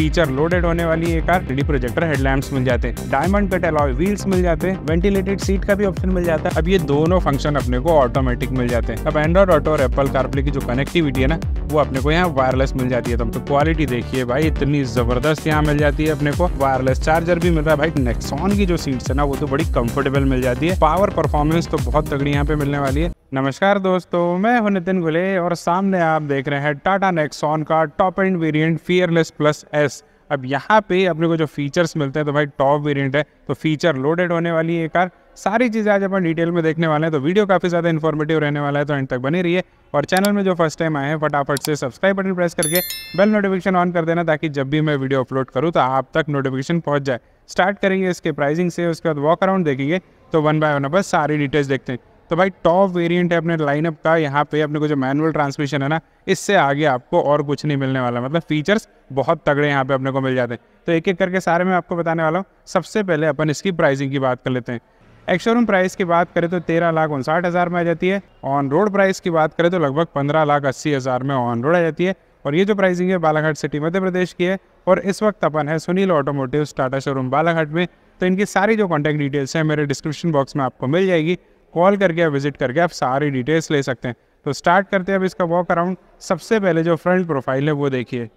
feature loaded होने वाली ये कार थ्री प्रोजेक्टर हेडलैम्प मिल जाते हैं डायमंड कट अलॉय व्हील्स मिल जाते हैं वेंटिलेटेड सीट का भी ऑप्शन मिल जाता है अब ये दोनों फंक्शन अपने को ऑटोमेटिक मिल जाते हैं अब एंड्रॉइड ऑटो और एप्पल कारप्ले की जो कनेक्टिविटी है ना वो अपने को यहाँ वायरलेस मिल जाती है तो, तो क्वालिटी देखिए भाई इतनी जबरदस्त यहाँ मिल जाती है अपने को वायरलेस चार्जर भी मिल रहा है भाई नेक्सॉन की जो सीट्स है ना वो तो बड़ी कंफर्टेबल मिल जाती है पावर परफॉर्मेंस तो बहुत तगड़ी यहाँ पे मिलने वाली है नमस्कार दोस्तों मैं हूं नितिन गुले और सामने आप देख रहे हैं टाटा नेक्सॉन का top end variant fearless plus S अब यहाँ पे अपने को जो फीचर्स मिलते हैं तो भाई टॉप वेरिएंट है तो फीचर लोडेड होने वाली है कार सारी चीज़ें आज अपन डिटेल में देखने वाले हैं तो वीडियो काफ़ी ज़्यादा इन्फॉर्मेटिव रहने वाला है तो एंड तक बनी रही है और चैनल में जो फर्स्ट टाइम आए हैं फटाफट से सब्सक्राइब बटन प्रेस करके बेल नोटिफिकेशन ऑन कर देना ताकि जब भी मैं वीडियो अपलोड करूँ तो आप तक नोटिफिकेशन पहुँच जाए स्टार्ट करेंगे इसके प्राइसिंग से उसके बाद वॉक अराउंड देखेंगे तो वन बाय वन अपन सारी डिटेल्स देखते हैं तो भाई टॉप वेरिएंट है अपने लाइनअप का यहाँ पे अपने को जो मैनुअल ट्रांसमिशन है ना इससे आगे आपको और कुछ नहीं मिलने वाला मतलब फीचर्स बहुत तगड़े यहाँ पे अपने को मिल जाते हैं तो एक एक करके सारे मैं आपको बताने वाला हूँ सबसे पहले अपन इसकी प्राइसिंग की बात कर लेते हैं एक्शोरूम प्राइस की बात करें तो तेरह लाख उनसाठ हज़ार में आ जाती है ऑन रोड प्राइस की बात करें तो लगभग पंद्रह लाख अस्सी हज़ार में ऑन रोड आ जाती है और ये जो प्राइसिंग है बालाघाट सिटी मध्य प्रदेश की है और इस वक्त अपन है सुनील ऑटोमोटिव टाटा शोरूम बालाघाट में तो इनकी सारी जो कॉन्टैक्ट डिटेल्स हैं मेरे डिस्क्रिप्शन बॉक्स में आपको मिल जाएगी कॉल करके आप विजिट करके आप सारी डिटेल्स ले सकते हैं तो स्टार्ट करते हैं अब इसका वॉक अराउंड सबसे पहले जो फ्रंट प्रोफाइल है वो देखिए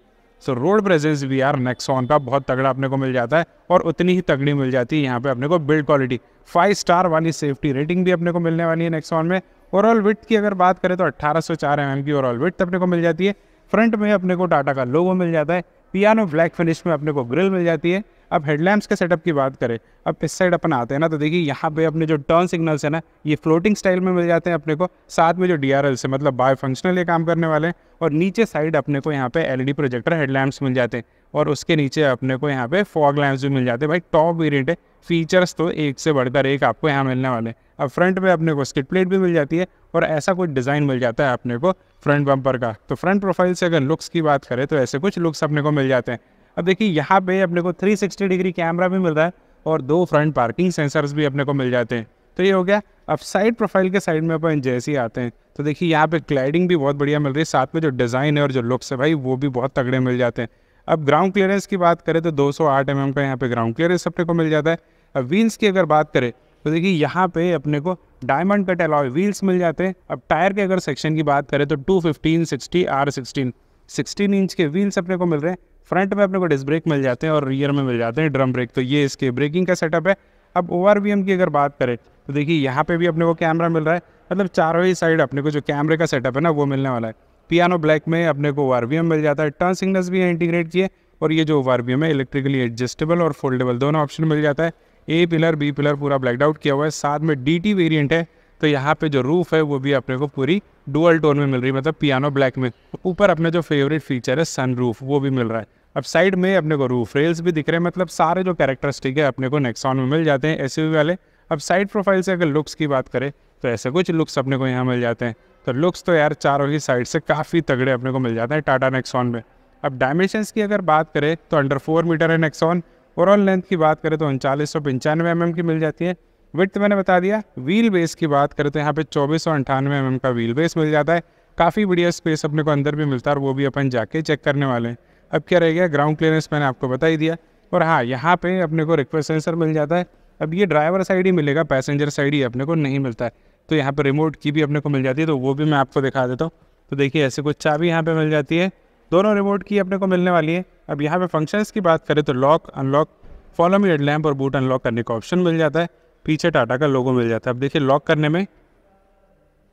so road presence we are Nexon का बहुत तगड़ा अपने को मिल जाता है और उतनी ही तगड़ी मिल जाती है यहाँ पे अपने को बिल्ड क्वालिटी फाइव स्टार वाली सेफ्टी रेटिंग भी अपने को मिलने वाली है नेक्सॉन में ओवरऑल विथ की अगर बात करें तो अट्ठारह सौ चार एम mm की ओवरऑल विथ अपने को मिल जाती है फ्रंट में अपने को टाटा का लोगो मिल जाता है पियानो ब्लैक फिनिश में अपने को ग्रिल मिल जाती है अब हेडलैम्प्स के सेटअप की बात करें अब इस साइड अपन आते हैं ना तो देखिए यहाँ पे अपने जो टर्न सिग्नल्स हैं ना ये फ्लोटिंग स्टाइल में मिल जाते हैं अपने को साथ में जो डी आर है मतलब बाय फंक्शनल ये काम करने वाले हैं और नीचे साइड अपने को यहाँ पे डी प्रोजेक्टर हेडलैम्प्स मिल जाते हैं और उसके नीचे अपने को यहाँ पे फॉग लैम्प्स भी मिल जाते हैं भाई टॉप वेरियंट है फीचर्स तो एक से बढ़कर एक आपको यहाँ मिलने वाले हैं अब फ्रंट में अपने को स्किट प्लेट भी मिल जाती है और ऐसा कुछ डिज़ाइन मिल जाता है अपने को फ्रंट बम्पर का तो फ्रंट प्रोफाइल से अगर लुक्स की बात करें तो ऐसे कुछ लुक्स अपने को मिल जाते हैं अब देखिए यहाँ पे अपने को 360 डिग्री कैमरा भी मिल रहा है और दो फ्रंट पार्किंग सेंसर्स भी अपने को मिल जाते हैं तो ये हो गया अब साइड प्रोफाइल के साइड में अपन जैसे ही आते हैं तो देखिए यहाँ पे क्लाइडिंग भी बहुत बढ़िया मिल रही है साथ में जो डिज़ाइन है और जो लुक्स है भाई वो भी बहुत तगड़े मिल जाते हैं अब ग्राउंड क्लियरेंस की बात करें तो दो सौ mm का यहाँ पर ग्राउंड क्लियरेंस अपने को मिल जाता है अब व्हील्स की अगर बात करें तो देखिए यहाँ पे अपने को डायमंड कट अलॉय व्हील्स मिल जाते हैं अब टायर के अगर सेक्शन की बात करें तो two fifteen sixty R sixteen sixteen inch के व्हील्स अपने को मिल रहे हैं फ्रंट में अपने को डिस्क ब्रेक मिल जाते हैं और रियर में मिल जाते हैं ड्रम ब्रेक तो ये इसके ब्रेकिंग का सेटअप है अब ओ की अगर बात करें तो देखिए यहाँ पे भी अपने को कैमरा मिल रहा है मतलब चारों ही साइड अपने को जो कैमरे का सेटअप है ना वो मिलने वाला है पियानो ब्लैक में अपने को ओ मिल जाता है टर्न सिग्नल्स भी इंटीग्रेट किए और ये जो ओ है इलेक्ट्रिकली एडजस्टेबल और फोल्डेबल दोनों ऑप्शन मिल जाता है ए पिलर बी पिलर पूरा ब्लैकड आउट किया हुआ है साथ में डी वेरिएंट है तो यहाँ पे जो रूफ है वो भी अपने को पूरी डुअल टोन में मिल रही है मतलब पियानो ब्लैक में ऊपर अपने जो फेवरेट फीचर है सन रूफ वो भी मिल रहा है अब साइड में अपने को रूफ रेल्स भी दिख रहे हैं मतलब सारे जो कैरेक्टरिस्टिक है अपने को नेक्सॉन में मिल जाते हैं ऐसे वाले अब साइड प्रोफाइल से अगर लुक्स की बात करें तो ऐसे कुछ लुक्स अपने को यहाँ मिल जाते हैं तो लुक्स तो यार चारों ही साइड से काफ़ी तगड़े अपने को मिल जाते हैं टाटा नेक्सॉन में अब डायमेंशंस की अगर बात करें तो अंडर फोर मीटर है नेक्सॉन ओवरऑल लेंथ की बात करें तो उनचालीस सौ पंचानवे एम mm की मिल जाती है विथ मैंने बता दिया व्हील बेस की बात करें तो यहाँ पे चौबीस सौ अंठानवे एम mm का व्हील बेस मिल जाता है काफ़ी बढ़िया स्पेस अपने को अंदर भी मिलता है और वो भी अपन जाके चेक करने वाले हैं अब क्या रह गया ग्राउंड क्लियरेंस मैंने आपको बता ही दिया और हाँ यहाँ पे अपने को रिक्वेस्ट सेंसर मिल जाता है अब ये ड्राइवर साइड ही मिलेगा पैसेंजर साइड ही अपने को नहीं मिलता है तो यहाँ पर रिमोट की भी अपने को मिल जाती है तो वो भी मैं आपको दिखा देता हूँ तो देखिए ऐसे कुछ चाबी यहाँ पर मिल जाती है दोनों रिमोट की अपने को मिलने वाली है अब यहाँ पर फंक्शंस की बात करें तो lock unlock follow me headlamp और बूट अनलॉक करने का ऑप्शन मिल जाता है पीछे टाटा का लोगो मिल जाता है अब देखिए लॉक करने में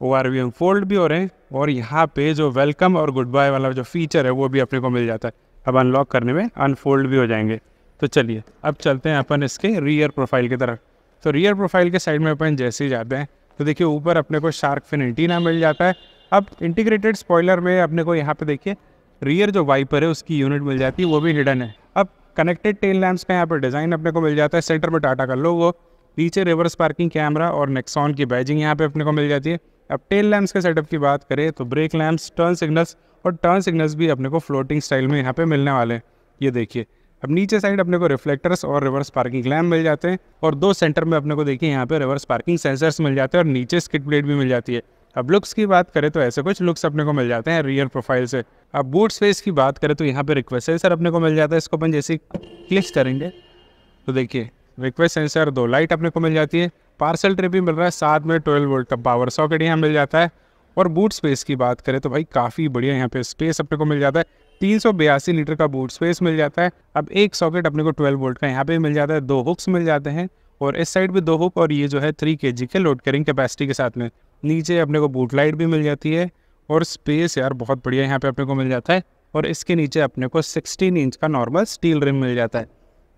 ओ आर वी फोल्ड भी हो रहे हैं और यहाँ पे जो वेलकम और गुड बाय वाला जो फीचर है वो भी अपने को मिल जाता है अब अनलॉक करने में अनफोल्ड भी हो जाएंगे तो चलिए अब चलते हैं अपन इसके रियर प्रोफाइल की तरफ तो रियर प्रोफाइल के साइड में अपन जैसे ही जाते हैं तो देखिए ऊपर अपने को शार्क फिन एंटीना मिल जाता है अब इंटीग्रेटेड स्पॉयलर में अपने को यहाँ पे देखिए रियर जो वाइपर है उसकी यूनिट मिल जाती है वो भी हिडन है अब कनेक्टेड टेल लैम्प्स का यहाँ पर डिज़ाइन अपने को मिल जाता है सेंटर में टाटा का लोगो पीछे रिवर्स पार्किंग कैमरा और नेक्सॉन की बैजिंग यहाँ पे अपने को मिल जाती है अब टेल लैम्प्स के सेटअप की बात करें तो ब्रेक लैम्प्स टर्न सिग्नल्स और टर्न सिग्नल्स भी अपने को फ्लोटिंग स्टाइल में यहाँ पे मिलने वाले हैं ये देखिए अब नीचे साइड अपने को रिफ्लेक्टर्स और रिवर्स पार्किंग लैम्प मिल जाते हैं और दो सेंटर में अपने को देखिए यहाँ पे रिवर्स पार्किंग सेंसर्स मिल जाते हैं और नीचे स्किट प्लेट भी मिल जाती है अब लुक्स की बात करें तो ऐसे कुछ लुक्स अपने को मिल जाते हैं रियर प्रोफाइल से अब बूट स्पेस की बात करें तो यहाँ पे रिक्वेस्ट सेंसर अपने को मिल जाता है इसको अपन जैसे क्लिक करेंगे तो देखिए रिक्वेस्ट सेंसर दो लाइट अपने को मिल जाती है पार्सल ट्रिप भी मिल रहा है साथ में ट्वेल्व वोल्ट का पावर सॉकेट यहाँ मिल जाता है और बूट स्पेस की बात करें तो भाई काफ़ी बढ़िया यहाँ पे स्पेस अपने को मिल जाता है तीन लीटर का बूट स्पेस मिल जाता है अब एक सॉकेट अपने को ट्वेल्व वोल्ट का यहाँ पे मिल जाता है दो हुक्स मिल जाते हैं और इस साइड भी दो हुक और ये जो है थ्री के के लोड कैरिंग कैपेसिटी के साथ में नीचे अपने को बूट लाइट भी मिल जाती है और स्पेस यार बहुत बढ़िया यहाँ पे अपने को मिल जाता है और इसके नीचे अपने को 16 इंच का नॉर्मल स्टील रिम मिल जाता है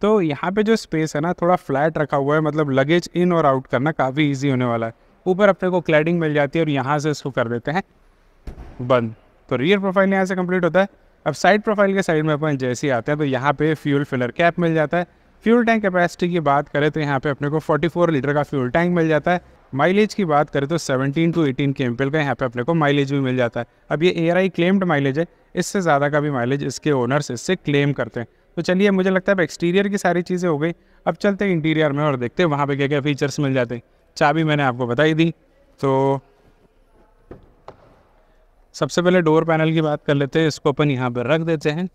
तो यहाँ पे जो स्पेस है ना थोड़ा फ्लैट रखा हुआ है मतलब लगेज इन और आउट करना काफ़ी ईजी होने वाला है ऊपर अपने को क्लैडिंग मिल जाती है और यहाँ से इसको कर देते हैं बंद तो रियर प्रोफाइल यहाँ से कंप्लीट होता है अब साइड प्रोफाइल के साइड में अपन जैसे ही आते हैं तो यहाँ पे फ्यूल फिलर कैप मिल जाता है फ्यूल टैंक कैपेसिटी की बात करें तो यहाँ पे अपने को 44 लीटर का फ्यूल टैंक मिल जाता है माइलेज की बात करें तो 17 टू 18 के एम का यहाँ पे अपने को माइलेज भी मिल जाता है अब ये एयर आई क्लेम्ड माइलेज है इससे ज़्यादा का भी माइलेज इसके ओनर्स इससे क्लेम करते हैं तो चलिए मुझे लगता है अब एक्सटीरियर की सारी चीज़ें हो गई अब चलते हैं इंटीरियर में और देखते हैं वहाँ पे क्या क्या फीचर्स मिल जाते हैं चाबी मैंने आपको बताई दी तो सबसे पहले डोर पैनल की बात कर लेते हैं इसको अपन यहाँ पर रख देते हैं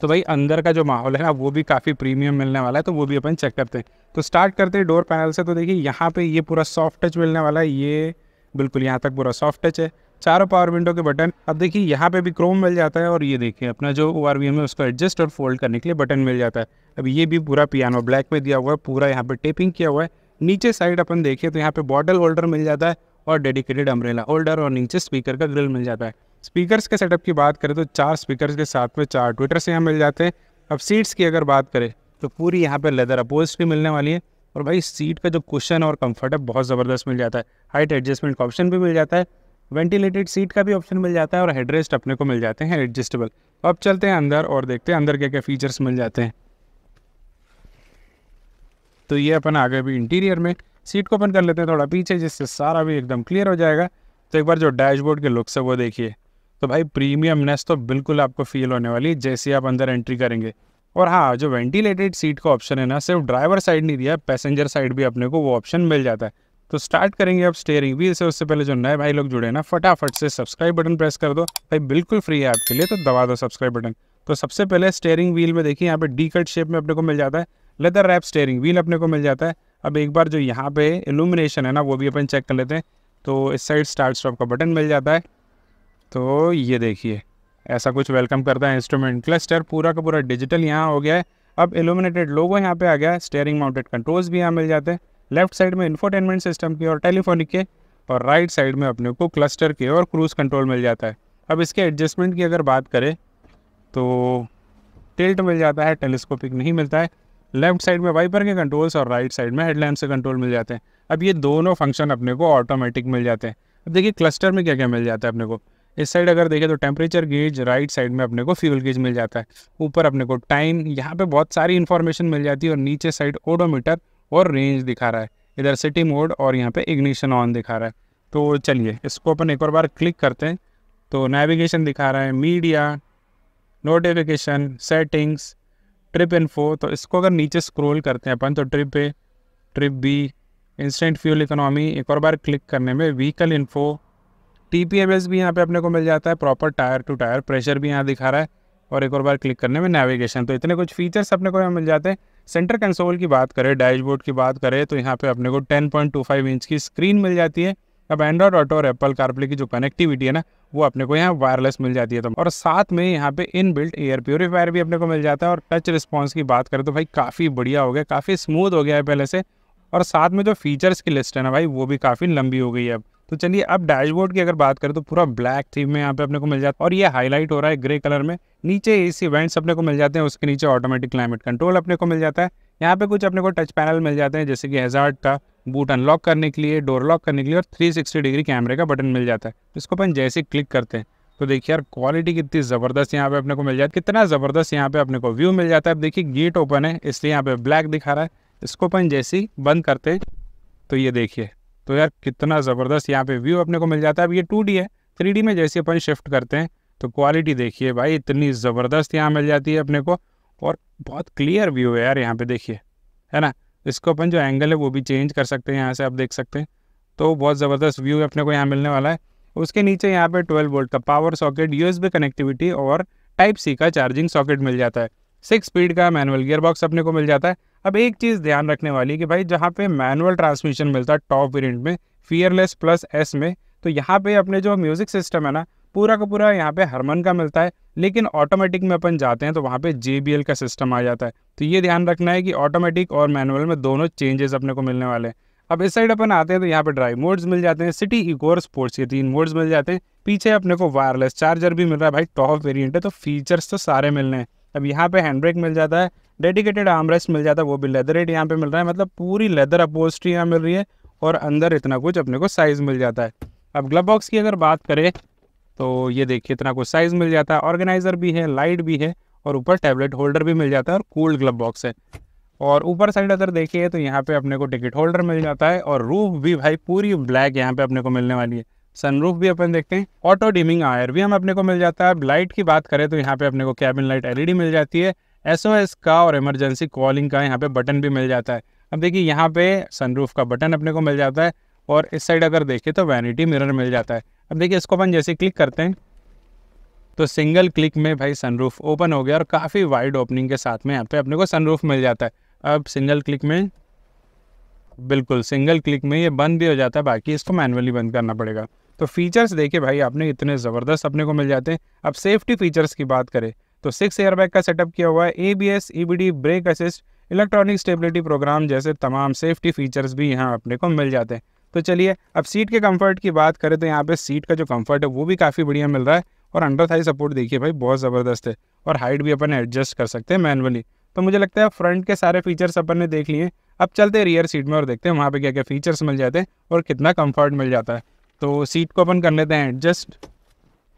तो भाई अंदर का जो माहौल है ना वो भी काफ़ी प्रीमियम मिलने वाला है तो वो भी अपन चेक करते हैं तो स्टार्ट करते हैं डोर पैनल से तो देखिए यहाँ पे ये पूरा सॉफ्ट टच मिलने वाला है ये बिल्कुल यहाँ तक पूरा सॉफ्ट टच है चारों पावर विंडो के बटन अब देखिए यहाँ पे भी क्रोम मिल जाता है और ये देखिए अपना जो ओ आर है उसको एडजस्ट और फोल्ड करने के लिए बटन मिल जाता है अब ये भी पूरा पियानो ब्लैक में दिया हुआ है पूरा यहाँ पे टेपिंग किया हुआ है नीचे साइड अपन देखिए तो यहाँ पे बॉटल होल्डर मिल जाता है और डेडिकेटेड अम्ब्रेला होल्डर और नीचे स्पीकर का ग्रिल मिल जाता है स्पीकर के सेटअप की बात करें तो चार स्पीकर के साथ में चार ट्विटर से यहाँ मिल जाते हैं अब सीट्स की अगर बात करें तो पूरी यहाँ पर लेदर अपोस्ट भी मिलने वाली है और भाई सीट का जो कुशन और कंफर्ट है बहुत ज़बरदस्त मिल जाता है हाइट एडजस्टमेंट का ऑप्शन भी मिल जाता है वेंटिलेटेड सीट का भी ऑप्शन मिल जाता है और हेडरेस्ट अपने को मिल जाते हैं एडजस्टेबल अब चलते हैं अंदर और देखते हैं अंदर क्या क्या फीचर्स मिल जाते हैं तो ये अपन आ गए इंटीरियर में सीट को अपन कर लेते हैं थोड़ा पीछे जिससे सारा भी एकदम क्लियर हो जाएगा तो एक बार जो डैशबोर्ड के लुक्स है वो देखिए तो भाई प्रीमियमनेस तो बिल्कुल आपको फील होने वाली है जैसे आप अंदर एंट्री करेंगे और हाँ जो वेंटिलेटेड सीट का ऑप्शन है ना सिर्फ ड्राइवर साइड नहीं दिया पैसेंजर साइड भी अपने को वो ऑप्शन मिल जाता है तो स्टार्ट करेंगे आप स्टेयरिंग व्हील से उससे पहले जो नए भाई लोग जुड़े ना फटाफट से सब्सक्राइब बटन प्रेस कर दो भाई बिल्कुल फ्री है आपके लिए तो दबा दो सब्सक्राइब बटन तो सबसे पहले स्टेयरिंग व्हील में देखिए यहाँ पे डी कट शेप में अपने को मिल जाता है लेदर रैप स्टेयरिंग व्हील अपने को मिल जाता है अब एक बार जो यहाँ पे इलूमिनेशन है ना वो भी अपन चेक कर लेते हैं तो इस साइड स्टार्ट स्टॉप का बटन मिल जाता है तो ये देखिए ऐसा कुछ वेलकम करता है इंस्ट्रूमेंट क्लस्टर पूरा का पूरा डिजिटल यहाँ हो गया है अब इलूमिनेटेड लोगो यहाँ पे आ गया है स्टेयरिंग माउंटेड कंट्रोल्स भी यहाँ मिल जाते हैं लेफ्ट साइड में इन्फोटेनमेंट सिस्टम की और टेलीफोनिक के और राइट साइड में अपने को क्लस्टर के और क्रूज़ कंट्रोल मिल जाता है अब इसके एडजस्टमेंट की अगर बात करें तो टिल्ट मिल जाता है टेलीस्कोपिक नहीं मिलता है लेफ्ट साइड में वाइपर के कंट्रोल्स और राइट साइड में हेडलैम्प से कंट्रोल मिल जाते हैं अब ये दोनों फंक्शन अपने को ऑटोमेटिक मिल जाते हैं अब देखिए क्लस्टर में क्या क्या मिल जाता है अपने को इस साइड अगर देखें तो टेम्परेचर गेज राइट साइड में अपने को फ्यूल गेज मिल जाता है ऊपर अपने को टाइम यहाँ पे बहुत सारी इन्फॉर्मेशन मिल जाती है और नीचे साइड ओडोमीटर और रेंज दिखा रहा है इधर सिटी मोड और यहाँ पे इग्निशन ऑन दिखा रहा है तो चलिए इसको अपन एक और बार क्लिक करते हैं तो नेविगेशन दिखा रहा है media notification settings trip info तो इसको अगर नीचे स्क्रोल करते हैं अपन तो trip A trip B instant fuel economy एक और बार क्लिक करने में vehicle info T P M S भी यहाँ पे अपने को मिल जाता है proper tyre to tyre pressure भी यहाँ दिखा रहा है और एक और बार क्लिक करने में नेविगेशन तो इतने कुछ फीचर्स अपने को यहाँ मिल जाते हैं सेंटर कंसोल की बात करें डैशबोर्ड की बात करें तो यहाँ पे अपने को 10.25 इंच की स्क्रीन मिल जाती है अब एंड्रॉयड ऑटो और एप्पल कारप्ले की जो कनेक्टिविटी है ना वो अपने को यहाँ वायरलेस मिल जाती है तो और साथ में यहाँ पे इन बिल्ट एयर प्योरीफायर भी अपने को मिल जाता है और टच रिस्पॉन्स की बात करें तो भाई काफ़ी बढ़िया हो गया काफ़ी स्मूथ हो गया है पहले से और साथ में जो फीचर्स की लिस्ट है ना भाई वो भी काफ़ी लंबी हो गई है अब तो चलिए अब डैशबोर्ड की अगर बात करें तो पूरा ब्लैक थीम में यहाँ पे अपने को मिल जाता है और ये हाईलाइट हो रहा है ग्रे कलर में नीचे एसी वेंट्स अपने को मिल जाते हैं उसके नीचे ऑटोमेटिक क्लाइमेट कंट्रोल अपने को मिल जाता है यहाँ पे कुछ अपने को टच पैनल मिल जाते हैं जैसे कि हेजार्ड का बूट अनलॉक करने के लिए डोर लॉक करने के लिए और सिक्सटी डिग्री कैमरे का बटन मिल जाता है तो इसको अपन जैसे क्लिक करते हैं तो देखिए यार क्वालिटी कितनी ज़बरदस्त यहाँ पे अपने को मिल जाता है कितना ज़बरदस्त यहाँ पे अपने को व्यू मिल जाता है अब देखिए गेट ओपन है इसलिए यहाँ पे ब्लैक दिखा रहा है इसको अपन जैसे ही बंद करते हैं तो ये देखिए तो यार कितना ज़बरदस्त यहाँ पे व्यू अपने को मिल जाता है अब ये टू है थ्री में जैसे अपन शिफ्ट करते हैं तो क्वालिटी देखिए भाई इतनी ज़बरदस्त यहाँ मिल जाती है अपने को और बहुत क्लियर व्यू है यार यहाँ पे देखिए है ना इसको अपन जो एंगल है वो भी चेंज कर सकते हैं यहाँ से आप देख सकते हैं तो बहुत ज़बरदस्त व्यू अपने को यहाँ मिलने वाला है उसके नीचे यहाँ पे 12 वोल्ट का पावर सॉकेट यू कनेक्टिविटी और टाइप सी का चार्जिंग सॉकेट मिल जाता है सिक्स स्पीड का मैनुअल गियर बॉक्स अपने को मिल जाता है अब एक चीज़ ध्यान रखने वाली कि भाई जहाँ पे मैनुअल ट्रांसमिशन मिलता है टॉप वेरियंट में फियरलेस प्लस एस में तो यहाँ पे अपने जो म्यूज़िक सिस्टम है ना पूरा का पूरा यहाँ पे हरमन का मिलता है लेकिन ऑटोमेटिक में अपन जाते हैं तो वहाँ पे जे का सिस्टम आ जाता है तो ये ध्यान रखना है कि ऑटोमेटिक और मैनुअल में दोनों चेंजेस अपने को मिलने वाले हैं अब इस साइड अपन आते हैं तो यहाँ पे ड्राइव मोड्स मिल जाते हैं सिटी इकोर स्पोर्ट्स ये तीन मोड्स मिल जाते हैं पीछे अपने को वायरलेस चार्जर भी मिल रहा है भाई टॉप वेरियंट है तो फीचर्स तो सारे मिलने हैं अब यहाँ पे हैंड ब्रेक मिल जाता है डेडिकेटेड आर्मरेस्ट मिल जाता है वो भी लेदर एड यहाँ पे मिल रहा है मतलब पूरी लेदर अपोस्ट्री यहाँ मिल रही है और अंदर इतना कुछ अपने को साइज़ मिल जाता है अब ग्लब बॉक्स की अगर बात करें तो ये देखिए इतना कुछ साइज़ मिल जाता है ऑर्गेनाइज़र भी है लाइट भी है और ऊपर टैबलेट होल्डर भी मिल जाता है और कूल्ड ग्लब बॉक्स है और ऊपर साइड अगर देखिए तो यहाँ पे अपने को टिकट होल्डर मिल जाता है और रूफ भी भाई पूरी ब्लैक यहाँ पे अपने को मिलने वाली है सनरूफ भी अपन देखते हैं ऑटो डिमिंग आयर भी हम अपने को मिल जाता है अब लाइट की बात करें तो यहाँ पे अपने को कैबिन लाइट एलईडी मिल जाती है एसओएस का और इमरजेंसी कॉलिंग का यहाँ पे बटन भी मिल जाता है अब देखिए यहाँ पे सनरूफ का बटन अपने को मिल जाता है और इस साइड अगर देखें तो वैनिटी मिरर मिल जाता है अब देखिए इसको अपन जैसे क्लिक करते हैं तो सिंगल क्लिक में भाई सनरूफ ओपन हो गया और काफ़ी वाइड ओपनिंग के साथ में यहाँ पे अपने को सनरूफ मिल जाता है अब सिंगल क्लिक में बिल्कुल सिंगल क्लिक में ये बंद भी हो जाता है बाकी इसको मैनुअली बंद करना पड़ेगा तो फीचर्स देखिए भाई आपने इतने ज़बरदस्त अपने को मिल जाते हैं अब सेफ्टी फीचर्स की बात करें तो सिक्स एयरबैग का सेटअप किया हुआ है A B S E B D brake assist electronic stability program जैसे तमाम सेफ्टी फीचर्स भी यहाँ अपने को मिल जाते हैं तो चलिए अब सीट के कंफर्ट की बात करें तो यहाँ पे सीट का जो कंफर्ट है वो भी काफ़ी बढ़िया मिल रहा है और अंडर थाई सपोर्ट देखिए भाई बहुत ज़बरदस्त है और हाइट भी अपन एडजस्ट कर सकते हैं मैनुअली तो मुझे लगता है फ्रंट के सारे फीचर्स अपन ने देख लिए अब चलते हैं रियर सीट में और देखते हैं वहाँ पे क्या क्या फीचर्स मिल जाते हैं और कितना कंफर्ट मिल जाता है तो सीट को अपन कर लेते हैं एडजस्ट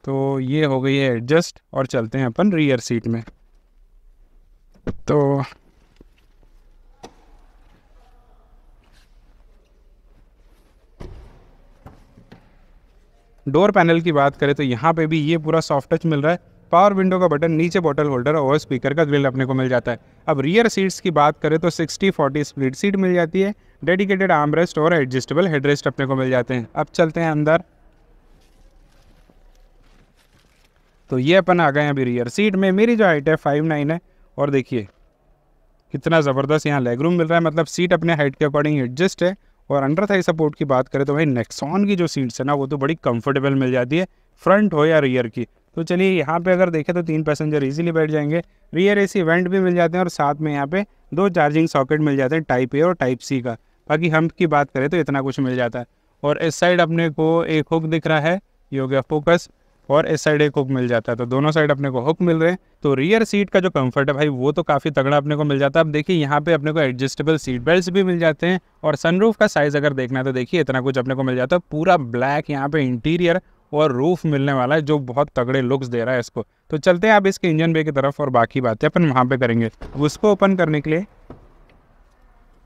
तो ये हो गई है एडजस्ट और चलते हैं अपन रियर सीट में तो डोर पैनल की बात करें तो यहाँ पे भी ये पूरा सॉफ्ट टच मिल रहा है पावर विंडो का बटन नीचे बॉटल होल्डर और स्पीकर का ग्रिल अपने को मिल जाता है अब रियर सीट्स की बात करें तो 60 40 स्प्लिट सीट मिल जाती है डेडिकेटेड आर्मरेस्ट और एडजस्टेबल हेडरेस्ट अपने को मिल जाते हैं अब चलते हैं अंदर तो ये अपन आ गए अभी रियर सीट में मेरी जो हाइट है फाइव नाइन है और देखिए कितना ज़बरदस्त यहाँ लेग रूम मिल रहा है मतलब सीट अपने हाइट के अकॉर्डिंग एडजस्ट है और अंडर थाई सपोर्ट की बात करें तो भाई नेक्सॉन की जो सीट्स है ना वो तो बड़ी कंफर्टेबल मिल जाती है फ्रंट हो या रियर की तो चलिए यहाँ पे अगर देखें तो तीन पैसेंजर इजीली बैठ जाएंगे रियर एसी वेंट भी मिल जाते हैं और साथ में यहाँ पे दो चार्जिंग सॉकेट मिल जाते हैं टाइप ए और टाइप सी का बाकी हम की बात करें तो इतना कुछ मिल जाता है और इस साइड अपने को एक हुक दिख रहा है ये हो फोकस और इस साइड एक हुक मिल जाता है तो दोनों साइड अपने को हुक मिल रहे हैं तो रियर सीट का जो कंफर्ट है भाई वो तो काफ़ी तगड़ा अपने को मिल जाता है अब देखिए यहाँ पे अपने को एडजस्टेबल सीट बेल्ट भी मिल जाते हैं और सनरूफ का साइज़ अगर देखना है तो देखिए इतना कुछ अपने को मिल जाता है पूरा ब्लैक यहाँ पे इंटीरियर और रूफ मिलने वाला है जो बहुत तगड़े लुक्स दे रहा है इसको तो चलते हैं आप इसके इंजन बे की तरफ और बाकी बातें अपन वहाँ पे करेंगे उसको ओपन करने के लिए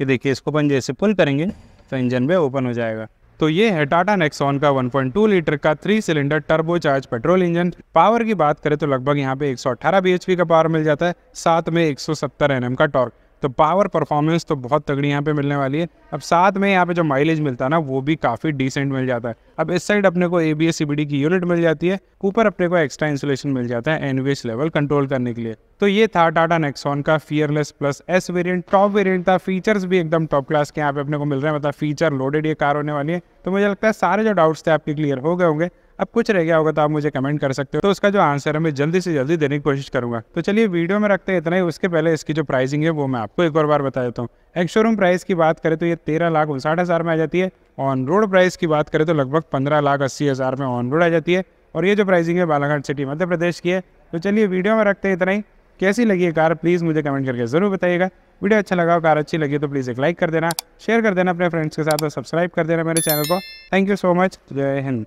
ये देखिए इसको अपन जैसे पुल करेंगे तो इंजन बे ओपन हो जाएगा तो ये है टाटा नेक्सॉन का 1.2 लीटर का three cylinder turbo charge petrol engine power की बात करें तो लगभग यहाँ पे 118 bhp का पावर मिल जाता है साथ में 170 सौ का टॉर्क तो पावर परफॉर्मेंस तो बहुत तगड़ी यहाँ पे मिलने वाली है अब साथ में यहाँ पे जो माइलेज मिलता है ना वो भी काफ़ी डिसेंट मिल जाता है अब इस साइड अपने को ए बी एस की यूनिट मिल जाती है ऊपर अपने को एक्स्ट्रा इंसुलेशन मिल जाता है एन लेवल कंट्रोल करने के लिए तो ये था टाटा नेक्सॉन का fearless plus S variant top variant था फीचर्स भी एकदम टॉप क्लास के यहाँ पे अपने को मिल रहे हैं मतलब फीचर लोडेड ये कार होने वाली है तो मुझे लगता है सारे जो डाउट्स थे आपके क्लियर हो गए होंगे अब कुछ रह गया होगा तो आप मुझे कमेंट कर सकते हो तो उसका जो आंसर है मैं जल्दी से जल्दी देने की कोशिश करूंगा तो चलिए वीडियो में रखते हैं इतना ही उसके पहले इसकी जो प्राइसिंग है वो मैं आपको एक और बार बता देता हूँ एक शोरूम प्राइस की बात करें तो ये तेरह लाख उनसाठ हज़ार में आ जाती है ऑन रोड प्राइस की बात करें तो लगभग पंद्रह लाख अस्सी हज़ार में ऑन रोड आ जाती है और ये जो प्राइसिंग है बालाघाट सिटी मध्य प्रदेश की है तो चलिए वीडियो में रखते हैं इतना ही कैसी लगी है कार प्लीज़ मुझे कमेंट करके ज़रूर बताइएगा वीडियो अच्छा लगा कार अच्छी लगी तो प्लीज़ एक लाइक कर देना शेयर कर देना अपने फ्रेंड्स के साथ और सब्सक्राइब कर देना मेरे चैनल को थैंक यू सो मच जय हिंद